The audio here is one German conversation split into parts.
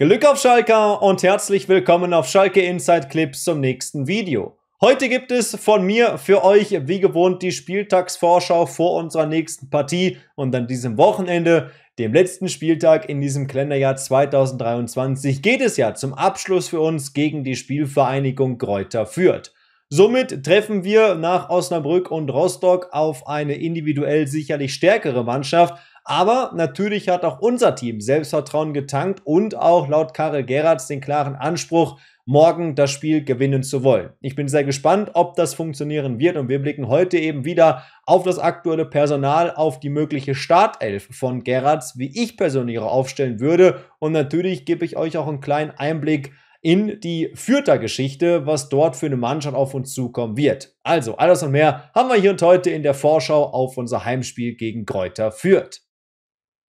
Glück auf Schalke und herzlich willkommen auf Schalke Inside Clips zum nächsten Video. Heute gibt es von mir für euch wie gewohnt die Spieltagsvorschau vor unserer nächsten Partie und an diesem Wochenende, dem letzten Spieltag in diesem Kalenderjahr 2023, geht es ja zum Abschluss für uns gegen die Spielvereinigung Kräuter Fürth. Somit treffen wir nach Osnabrück und Rostock auf eine individuell sicherlich stärkere Mannschaft, aber natürlich hat auch unser Team Selbstvertrauen getankt und auch laut Karel Gerards den klaren Anspruch, morgen das Spiel gewinnen zu wollen. Ich bin sehr gespannt, ob das funktionieren wird und wir blicken heute eben wieder auf das aktuelle Personal, auf die mögliche Startelf von Gerards, wie ich persönlich auch aufstellen würde und natürlich gebe ich euch auch einen kleinen Einblick in die Fürther-Geschichte, was dort für eine Mannschaft auf uns zukommen wird. Also, alles und mehr haben wir hier und heute in der Vorschau auf unser Heimspiel gegen Kräuter Fürth.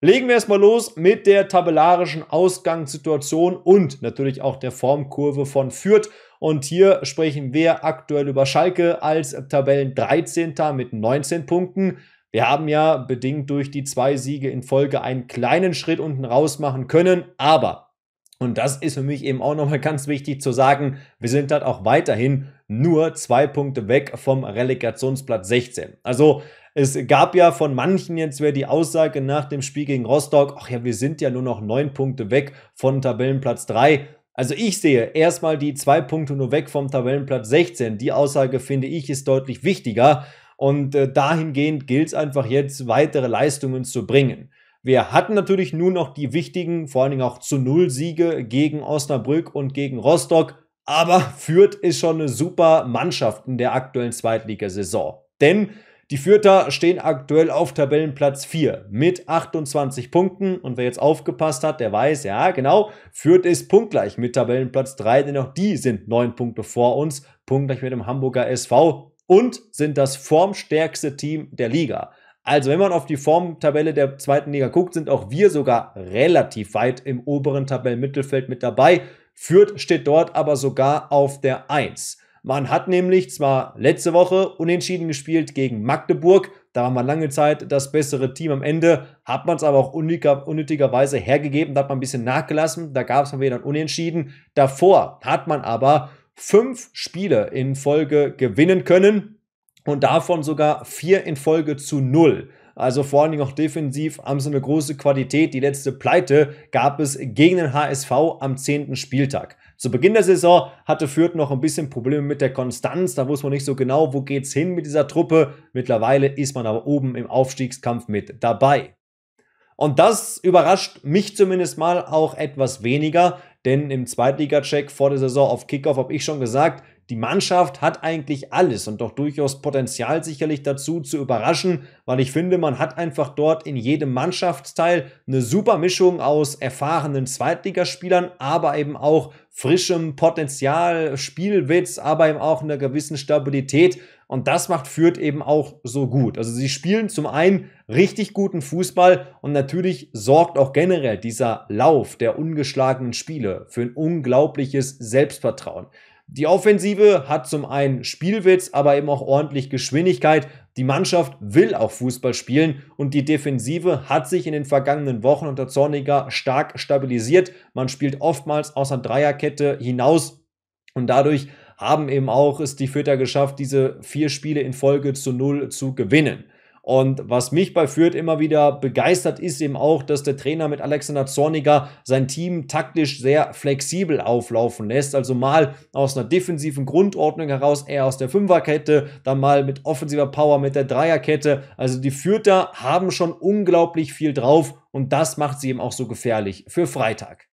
Legen wir erstmal los mit der tabellarischen Ausgangssituation und natürlich auch der Formkurve von Fürth. Und hier sprechen wir aktuell über Schalke als Tabellen 13. mit 19 Punkten. Wir haben ja bedingt durch die zwei Siege in Folge einen kleinen Schritt unten raus machen können, aber und das ist für mich eben auch nochmal ganz wichtig zu sagen. Wir sind dann auch weiterhin nur zwei Punkte weg vom Relegationsplatz 16. Also es gab ja von manchen jetzt wer die Aussage nach dem Spiel gegen Rostock, ach ja, wir sind ja nur noch neun Punkte weg von Tabellenplatz 3. Also ich sehe erstmal die zwei Punkte nur weg vom Tabellenplatz 16. Die Aussage finde ich ist deutlich wichtiger und äh, dahingehend gilt es einfach jetzt weitere Leistungen zu bringen. Wir hatten natürlich nur noch die wichtigen, vor allen Dingen auch zu Null Siege gegen Osnabrück und gegen Rostock. Aber Fürth ist schon eine super Mannschaft in der aktuellen Zweitligasaison. Denn die Fürther stehen aktuell auf Tabellenplatz 4 mit 28 Punkten. Und wer jetzt aufgepasst hat, der weiß, ja, genau, Fürth ist punktgleich mit Tabellenplatz 3, denn auch die sind 9 Punkte vor uns, punktgleich mit dem Hamburger SV und sind das formstärkste Team der Liga. Also, wenn man auf die Formtabelle der zweiten Liga guckt, sind auch wir sogar relativ weit im oberen Tabellenmittelfeld mit dabei. Fürth steht dort aber sogar auf der 1. Man hat nämlich zwar letzte Woche unentschieden gespielt gegen Magdeburg, da war man lange Zeit das bessere Team am Ende, hat man es aber auch unnötigerweise hergegeben, da hat man ein bisschen nachgelassen, da gab es mal wieder ein Unentschieden. Davor hat man aber fünf Spiele in Folge gewinnen können und davon sogar vier in Folge zu null. Also vor allen Dingen auch defensiv haben sie eine große Qualität. Die letzte Pleite gab es gegen den HSV am 10. Spieltag. Zu Beginn der Saison hatte Fürth noch ein bisschen Probleme mit der Konstanz. Da wusste man nicht so genau, wo geht es hin mit dieser Truppe. Mittlerweile ist man aber oben im Aufstiegskampf mit dabei. Und das überrascht mich zumindest mal auch etwas weniger, denn im Zweitliga-Check vor der Saison auf Kickoff habe ich schon gesagt, die Mannschaft hat eigentlich alles und doch durchaus Potenzial sicherlich dazu zu überraschen, weil ich finde, man hat einfach dort in jedem Mannschaftsteil eine super Mischung aus erfahrenen Zweitligaspielern, aber eben auch frischem Potenzial, Spielwitz, aber eben auch einer gewissen Stabilität. Und das macht führt eben auch so gut. Also sie spielen zum einen richtig guten Fußball und natürlich sorgt auch generell dieser Lauf der ungeschlagenen Spiele für ein unglaubliches Selbstvertrauen. Die Offensive hat zum einen Spielwitz, aber eben auch ordentlich Geschwindigkeit. Die Mannschaft will auch Fußball spielen und die Defensive hat sich in den vergangenen Wochen unter Zorniger stark stabilisiert. Man spielt oftmals aus einer Dreierkette hinaus und dadurch haben eben auch es die Fütter geschafft, diese vier Spiele in Folge zu null zu gewinnen. Und was mich bei Fürth immer wieder begeistert, ist eben auch, dass der Trainer mit Alexander Zorniger sein Team taktisch sehr flexibel auflaufen lässt. Also mal aus einer defensiven Grundordnung heraus, eher aus der Fünferkette, dann mal mit offensiver Power mit der Dreierkette. Also die Fürther haben schon unglaublich viel drauf und das macht sie eben auch so gefährlich für Freitag.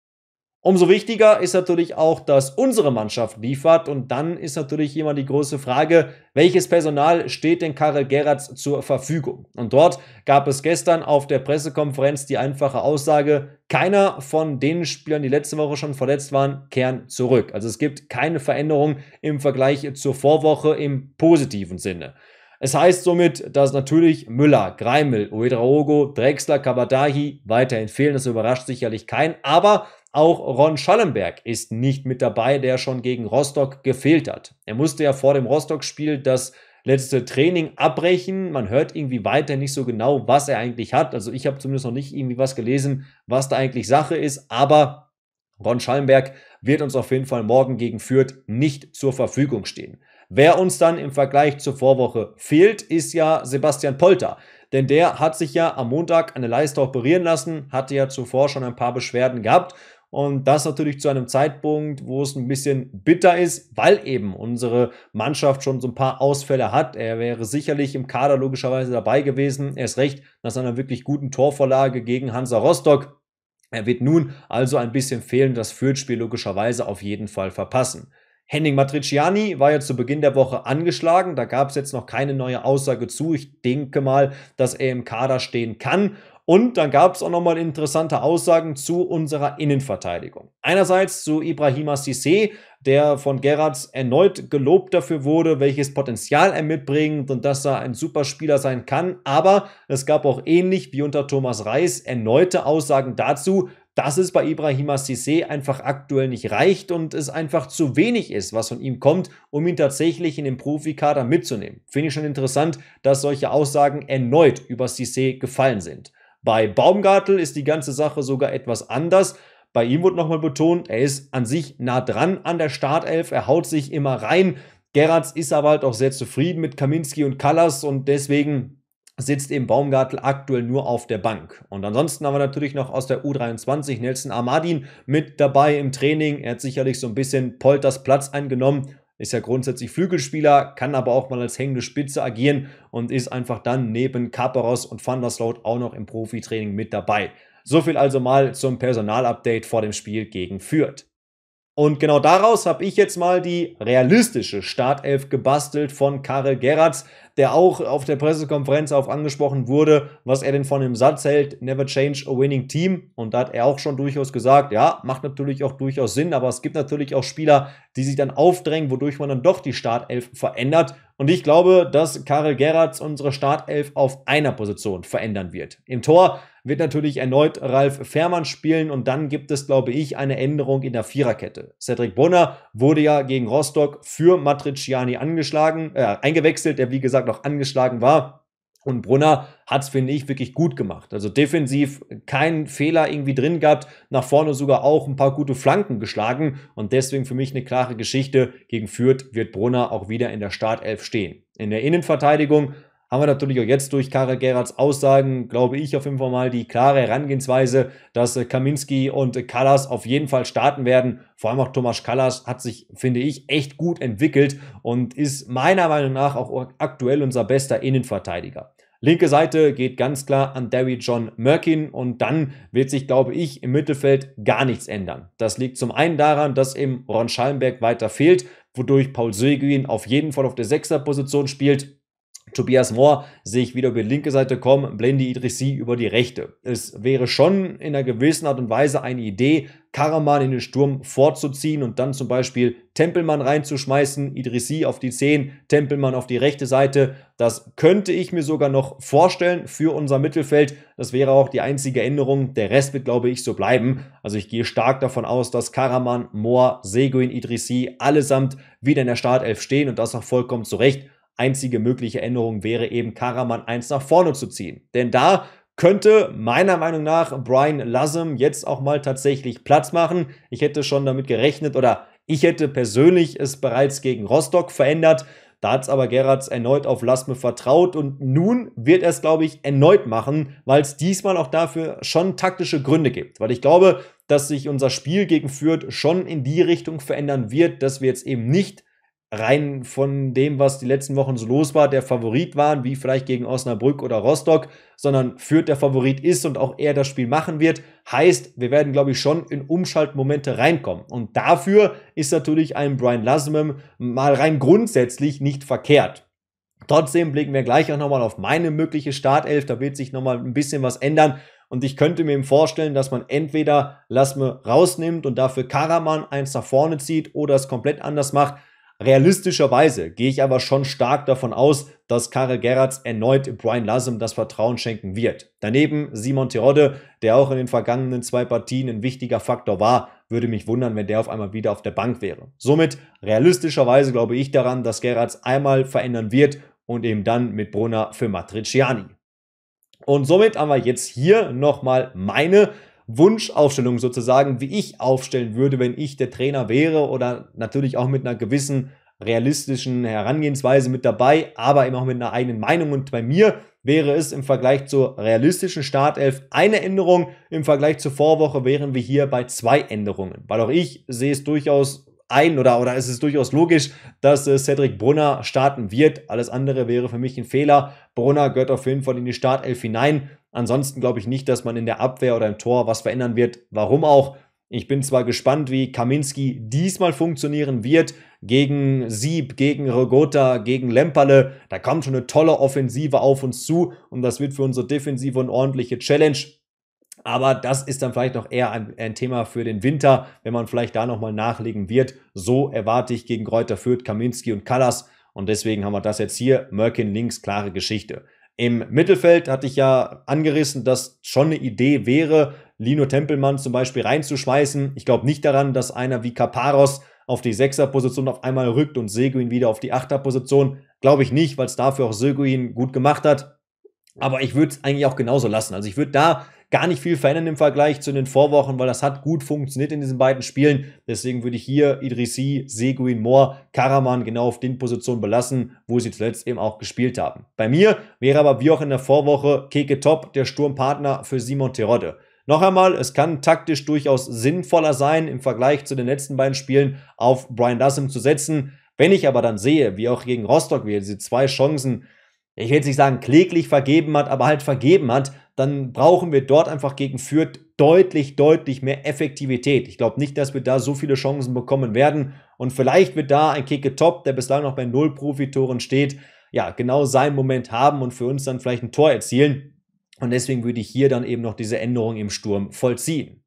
Umso wichtiger ist natürlich auch, dass unsere Mannschaft liefert und dann ist natürlich immer die große Frage, welches Personal steht denn Karel Gerrards zur Verfügung? Und dort gab es gestern auf der Pressekonferenz die einfache Aussage, keiner von den Spielern, die letzte Woche schon verletzt waren, kehren zurück. Also es gibt keine Veränderung im Vergleich zur Vorwoche im positiven Sinne. Es heißt somit, dass natürlich Müller, Greimel, Uedraogo, Drexler, Kabadahi weiterhin fehlen. Das überrascht sicherlich keinen. Aber auch Ron Schallenberg ist nicht mit dabei, der schon gegen Rostock gefehlt hat. Er musste ja vor dem Rostock-Spiel das letzte Training abbrechen. Man hört irgendwie weiter nicht so genau, was er eigentlich hat. Also ich habe zumindest noch nicht irgendwie was gelesen, was da eigentlich Sache ist. Aber Ron Schallenberg wird uns auf jeden Fall morgen gegen Fürth nicht zur Verfügung stehen. Wer uns dann im Vergleich zur Vorwoche fehlt, ist ja Sebastian Polter. Denn der hat sich ja am Montag eine Leiste operieren lassen, hatte ja zuvor schon ein paar Beschwerden gehabt und das natürlich zu einem Zeitpunkt, wo es ein bisschen bitter ist, weil eben unsere Mannschaft schon so ein paar Ausfälle hat. Er wäre sicherlich im Kader logischerweise dabei gewesen. Er ist recht nach seiner wirklich guten Torvorlage gegen Hansa Rostock. Er wird nun also ein bisschen fehlen, das Fürth-Spiel logischerweise auf jeden Fall verpassen. Henning Matriciani war ja zu Beginn der Woche angeschlagen. Da gab es jetzt noch keine neue Aussage zu. Ich denke mal, dass er im Kader stehen kann. Und dann gab es auch nochmal interessante Aussagen zu unserer Innenverteidigung. Einerseits zu Ibrahima Sissé, der von Gerrards erneut gelobt dafür wurde, welches Potenzial er mitbringt und dass er ein Superspieler sein kann. Aber es gab auch ähnlich wie unter Thomas Reis erneute Aussagen dazu, dass es bei Ibrahima Sissé einfach aktuell nicht reicht und es einfach zu wenig ist, was von ihm kommt, um ihn tatsächlich in den Profikader mitzunehmen. Finde ich schon interessant, dass solche Aussagen erneut über Sissé gefallen sind. Bei Baumgartel ist die ganze Sache sogar etwas anders. Bei ihm wird nochmal betont, er ist an sich nah dran an der Startelf, er haut sich immer rein. Gerrards ist aber halt auch sehr zufrieden mit Kaminski und Kallas und deswegen sitzt eben Baumgartel aktuell nur auf der Bank. Und ansonsten haben wir natürlich noch aus der U23 Nelson Armadin mit dabei im Training. Er hat sicherlich so ein bisschen Polters Platz eingenommen ist ja grundsätzlich Flügelspieler, kann aber auch mal als hängende Spitze agieren und ist einfach dann neben Kaperos und Van der Sloot auch noch im Profitraining mit dabei. So viel also mal zum Personalupdate vor dem Spiel gegen Fürth. Und genau daraus habe ich jetzt mal die realistische Startelf gebastelt von Karel Gerrards, der auch auf der Pressekonferenz auf angesprochen wurde, was er denn von dem Satz hält, never change a winning team. Und da hat er auch schon durchaus gesagt, ja, macht natürlich auch durchaus Sinn, aber es gibt natürlich auch Spieler, die sich dann aufdrängen, wodurch man dann doch die Startelf verändert. Und ich glaube, dass Karel Gerrards unsere Startelf auf einer Position verändern wird. Im Tor wird natürlich erneut Ralf Fährmann spielen und dann gibt es, glaube ich, eine Änderung in der Viererkette. Cedric Bonner wurde ja gegen Rostock für Matriciani angeschlagen, äh, eingewechselt, der wie gesagt noch angeschlagen war. Und Brunner hat es, finde ich, wirklich gut gemacht. Also defensiv keinen Fehler irgendwie drin gehabt, nach vorne sogar auch ein paar gute Flanken geschlagen. Und deswegen für mich eine klare Geschichte. Gegen Fürth wird Brunner auch wieder in der Startelf stehen. In der Innenverteidigung haben wir natürlich auch jetzt durch Karel Gerards Aussagen, glaube ich, auf jeden Fall mal die klare Herangehensweise, dass äh, Kaminski und Kallas auf jeden Fall starten werden. Vor allem auch Thomas Kallas hat sich, finde ich, echt gut entwickelt und ist meiner Meinung nach auch aktuell unser bester Innenverteidiger. Linke Seite geht ganz klar an Derry John Merkin und dann wird sich, glaube ich, im Mittelfeld gar nichts ändern. Das liegt zum einen daran, dass eben Ron Schallenberg weiter fehlt, wodurch Paul Sögin auf jeden Fall auf der Sechserposition spielt Tobias Mohr sehe ich wieder über die linke Seite kommen, Blendi Idrissi über die rechte. Es wäre schon in einer gewissen Art und Weise eine Idee, Karaman in den Sturm vorzuziehen und dann zum Beispiel Tempelmann reinzuschmeißen, Idrissi auf die 10, Tempelmann auf die rechte Seite. Das könnte ich mir sogar noch vorstellen für unser Mittelfeld. Das wäre auch die einzige Änderung. Der Rest wird, glaube ich, so bleiben. Also ich gehe stark davon aus, dass Karaman, Mohr, Seguin, Idrissi allesamt wieder in der Startelf stehen und das auch vollkommen zu Recht Einzige mögliche Änderung wäre eben Karaman 1 nach vorne zu ziehen. Denn da könnte meiner Meinung nach Brian Lassem jetzt auch mal tatsächlich Platz machen. Ich hätte schon damit gerechnet oder ich hätte persönlich es bereits gegen Rostock verändert. Da hat es aber Gerrards erneut auf Lasme vertraut und nun wird er es, glaube ich, erneut machen, weil es diesmal auch dafür schon taktische Gründe gibt. Weil ich glaube, dass sich unser Spiel gegen Fürth schon in die Richtung verändern wird, dass wir jetzt eben nicht rein von dem, was die letzten Wochen so los war, der Favorit waren, wie vielleicht gegen Osnabrück oder Rostock, sondern führt der Favorit ist und auch er das Spiel machen wird. Heißt, wir werden, glaube ich, schon in Umschaltmomente reinkommen. Und dafür ist natürlich ein Brian Lasmem mal rein grundsätzlich nicht verkehrt. Trotzdem blicken wir gleich auch nochmal auf meine mögliche Startelf. Da wird sich nochmal ein bisschen was ändern. Und ich könnte mir vorstellen, dass man entweder Lasme rausnimmt und dafür Karaman eins nach vorne zieht oder es komplett anders macht. Realistischerweise gehe ich aber schon stark davon aus, dass Karel Gerrards erneut Brian Lassem das Vertrauen schenken wird. Daneben Simon Terodde, der auch in den vergangenen zwei Partien ein wichtiger Faktor war, würde mich wundern, wenn der auf einmal wieder auf der Bank wäre. Somit realistischerweise glaube ich daran, dass Gerrards einmal verändern wird und eben dann mit Brunner für Matriciani. Und somit haben wir jetzt hier nochmal meine Wunschaufstellung sozusagen, wie ich aufstellen würde, wenn ich der Trainer wäre oder natürlich auch mit einer gewissen realistischen Herangehensweise mit dabei, aber eben auch mit einer eigenen Meinung. Und bei mir wäre es im Vergleich zur realistischen Startelf eine Änderung. Im Vergleich zur Vorwoche wären wir hier bei zwei Änderungen, weil auch ich sehe es durchaus ein oder, oder es ist durchaus logisch, dass äh, Cedric Brunner starten wird. Alles andere wäre für mich ein Fehler. Brunner gehört auf jeden Fall in die Startelf hinein. Ansonsten glaube ich nicht, dass man in der Abwehr oder im Tor was verändern wird. Warum auch? Ich bin zwar gespannt, wie Kaminski diesmal funktionieren wird gegen Sieb, gegen Rogota, gegen Lemperle. Da kommt schon eine tolle Offensive auf uns zu und das wird für unsere Defensive eine ordentliche Challenge. Aber das ist dann vielleicht noch eher ein, ein, Thema für den Winter, wenn man vielleicht da nochmal nachlegen wird. So erwarte ich gegen Kräuter Fürth, Kaminski und Kallas. Und deswegen haben wir das jetzt hier. Merkin links, klare Geschichte. Im Mittelfeld hatte ich ja angerissen, dass schon eine Idee wäre, Lino Tempelmann zum Beispiel reinzuschmeißen. Ich glaube nicht daran, dass einer wie Kaparos auf die Sechserposition auf einmal rückt und Seguin wieder auf die Achterposition. Glaube ich nicht, weil es dafür auch Seguin gut gemacht hat. Aber ich würde es eigentlich auch genauso lassen. Also ich würde da gar nicht viel verändern im Vergleich zu den Vorwochen, weil das hat gut funktioniert in diesen beiden Spielen. Deswegen würde ich hier Idrissi, Seguin Mohr, Karaman genau auf den Positionen belassen, wo sie zuletzt eben auch gespielt haben. Bei mir wäre aber wie auch in der Vorwoche Keke Top der Sturmpartner für Simon Terodde. Noch einmal, es kann taktisch durchaus sinnvoller sein, im Vergleich zu den letzten beiden Spielen auf Brian Dassem zu setzen. Wenn ich aber dann sehe, wie auch gegen Rostock, wie diese zwei Chancen ich will jetzt nicht sagen, kläglich vergeben hat, aber halt vergeben hat, dann brauchen wir dort einfach gegen Fürth deutlich, deutlich mehr Effektivität. Ich glaube nicht, dass wir da so viele Chancen bekommen werden. Und vielleicht wird da ein Kicke Top, der bislang noch bei null Profitoren steht, ja, genau seinen Moment haben und für uns dann vielleicht ein Tor erzielen. Und deswegen würde ich hier dann eben noch diese Änderung im Sturm vollziehen.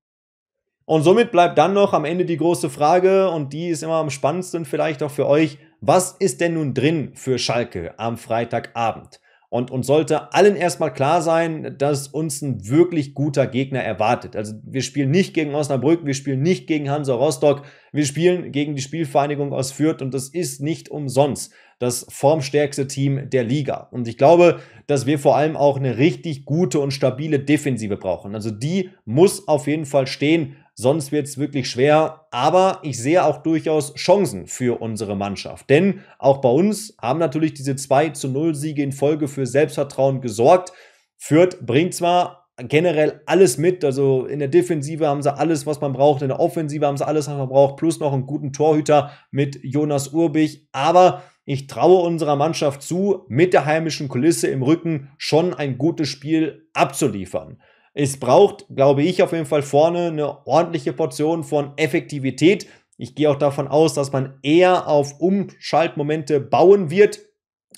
Und somit bleibt dann noch am Ende die große Frage, und die ist immer am spannendsten vielleicht auch für euch, was ist denn nun drin für Schalke am Freitagabend? Und uns sollte allen erstmal klar sein, dass uns ein wirklich guter Gegner erwartet. Also wir spielen nicht gegen Osnabrück, wir spielen nicht gegen Hansa Rostock, wir spielen gegen die Spielvereinigung aus Fürth und das ist nicht umsonst das formstärkste Team der Liga. Und ich glaube, dass wir vor allem auch eine richtig gute und stabile Defensive brauchen. Also die muss auf jeden Fall stehen, Sonst wird es wirklich schwer. Aber ich sehe auch durchaus Chancen für unsere Mannschaft. Denn auch bei uns haben natürlich diese 2 zu 0 Siege in Folge für Selbstvertrauen gesorgt. Fürth bringt zwar generell alles mit. Also in der Defensive haben sie alles, was man braucht. In der Offensive haben sie alles, was man braucht. Plus noch einen guten Torhüter mit Jonas Urbich. Aber ich traue unserer Mannschaft zu, mit der heimischen Kulisse im Rücken schon ein gutes Spiel abzuliefern. Es braucht, glaube ich, auf jeden Fall vorne eine ordentliche Portion von Effektivität. Ich gehe auch davon aus, dass man eher auf Umschaltmomente bauen wird,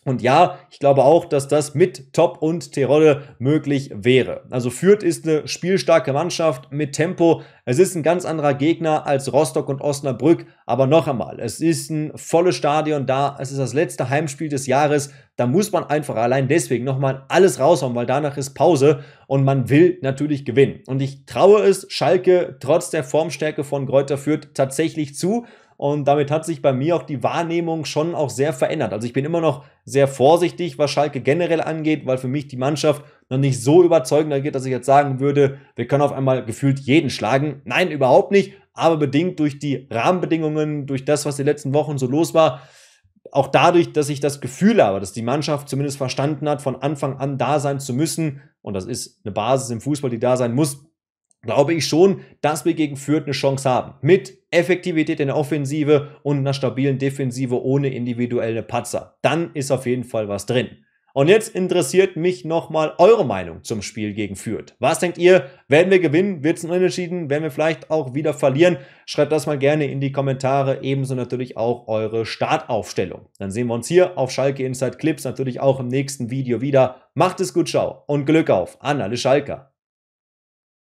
und ja, ich glaube auch, dass das mit Top und Tirolle möglich wäre. Also Fürth ist eine spielstarke Mannschaft mit Tempo. Es ist ein ganz anderer Gegner als Rostock und Osnabrück. Aber noch einmal, es ist ein volles Stadion da. Es ist das letzte Heimspiel des Jahres. Da muss man einfach allein deswegen nochmal alles raushauen, weil danach ist Pause und man will natürlich gewinnen. Und ich traue es Schalke trotz der Formstärke von Gräuter Fürth tatsächlich zu. Und damit hat sich bei mir auch die Wahrnehmung schon auch sehr verändert. Also ich bin immer noch sehr vorsichtig, was Schalke generell angeht, weil für mich die Mannschaft noch nicht so überzeugend agiert, dass ich jetzt sagen würde, wir können auf einmal gefühlt jeden schlagen. Nein, überhaupt nicht. Aber bedingt durch die Rahmenbedingungen, durch das, was die letzten Wochen so los war, auch dadurch, dass ich das Gefühl habe, dass die Mannschaft zumindest verstanden hat, von Anfang an da sein zu müssen. Und das ist eine Basis im Fußball, die da sein muss, glaube ich schon, dass wir gegen Fürth eine Chance haben. Mit Effektivität in der Offensive und einer stabilen Defensive ohne individuelle Patzer. Dann ist auf jeden Fall was drin. Und jetzt interessiert mich nochmal eure Meinung zum Spiel gegen Fürth. Was denkt ihr? Werden wir gewinnen? Wird es ein Unentschieden? Werden wir vielleicht auch wieder verlieren? Schreibt das mal gerne in die Kommentare, ebenso natürlich auch eure Startaufstellung. Dann sehen wir uns hier auf Schalke Inside Clips natürlich auch im nächsten Video wieder. Macht es gut, ciao und Glück auf an alle Schalker.